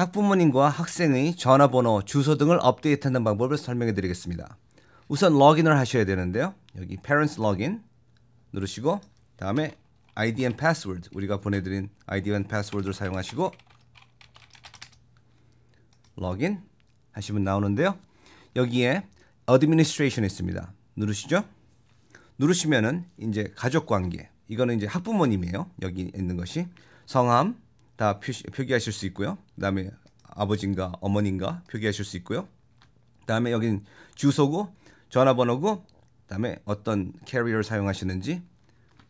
학부모님과 학생의 전화번호, 주소 등을 업데이트하는 방법을 설명해 드리겠습니다. 우선 로그인을 하셔야 되는데요. 여기 Parents Login 누르시고 다음에 ID and Password 우리가 보내드린 ID and Password를 사용하시고 로그인 하시면 나오는데요. 여기에 Administration 있습니다. 누르시죠. 누르시면은 이제 가족 관계 이거는 이제 학부모님이에요. 여기 있는 것이 성함, 다 표시, 표기하실 수 있고요. 그다음에 아버지인가 어머니인가 표기하실 수 있고요. 그다음에 여긴 주소고 전화번호고 그다음에 어떤 캐리어를 사용하시는지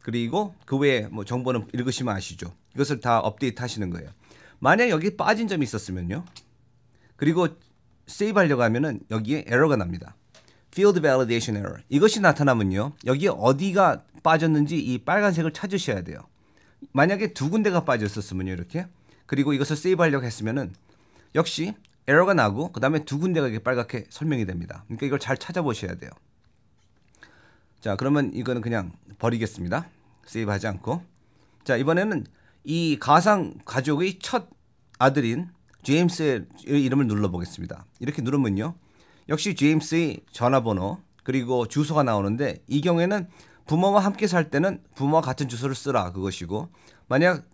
그리고 그 외에 뭐 정보는 읽으시면 아시죠. 이것을 다 업데이트 하시는 거예요. 만약 여기 빠진 점이 있었으면요. 그리고 세이브 하려고 하면은 여기에 에러가 납니다. Field Validation Error. 이것이 나타나면요. 여기 어디가 빠졌는지 이 빨간색을 찾으셔야 돼요. 만약에 두 군데가 빠졌었으면요 이렇게 그리고 이것을 세이브하려고 했으면은 역시 에러가 나고 그 다음에 두 군데가 이렇게 빨갛게 설명이 됩니다. 그러니까 이걸 잘 찾아보셔야 돼요. 자 그러면 이거는 그냥 버리겠습니다. 세이브하지 않고 자 이번에는 이 가상 가족의 첫 아들인 제임스의 이름을 눌러보겠습니다. 이렇게 누르면요. 역시 제임스의 전화번호 그리고 주소가 나오는데 이 경우에는 부모와 함께 살 때는 부모와 같은 주소를 쓰라 그것이고 만약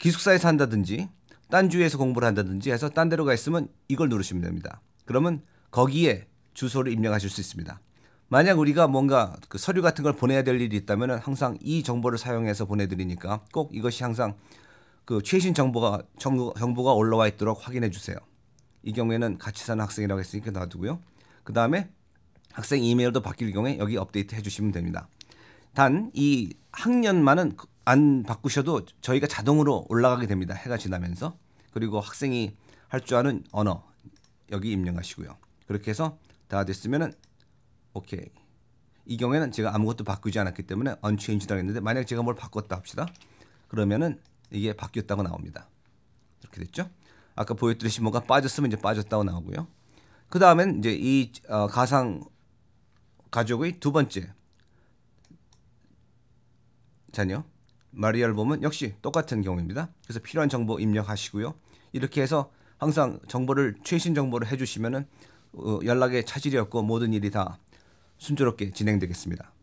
기숙사에 산다든지 딴 주에서 공부를 한다든지 해서 딴 데로 가 있으면 이걸 누르시면 됩니다. 그러면 거기에 주소를 입력하실 수 있습니다. 만약 우리가 뭔가 그 서류 같은 걸 보내야 될 일이 있다면 항상 이 정보를 사용해서 보내드리니까 꼭 이것이 항상 그 최신 정보가 정 정보가 올라와 있도록 확인해 주세요. 이 경우에는 같이 사는 학생이라고 했으니까 놔두고요. 그 다음에 학생 이메일도 바뀔 경우에 여기 업데이트 해주시면 됩니다. 단이 학년만은 안 바꾸셔도 저희가 자동으로 올라가게 됩니다. 해가 지나면서 그리고 학생이 할 줄 아는 언어 여기 입력하시고요. 그렇게 해서 다 됐으면은 오케이. 이 경우에는 제가 아무것도 바꾸지 않았기 때문에 언 n c 지 a 라고 했는데 만약 제가 뭘 바꿨다 합시다. 그러면은 이게 바뀌었다고 나옵니다. 이렇게 됐죠? 아까 보여드렸듯이 뭔가 빠졌으면 이제 빠졌다고 나오고요. 그 다음엔 이제 이 어, 가상 가족의 두 번째 자녀 마리아를 보면 역시 똑같은 경우입니다. 그래서 필요한 정보 입력하시고요. 이렇게 해서 항상 정보를 최신 정보를 해주시면은 어, 연락에 차질이 없고 모든 일이 다 순조롭게 진행되겠습니다.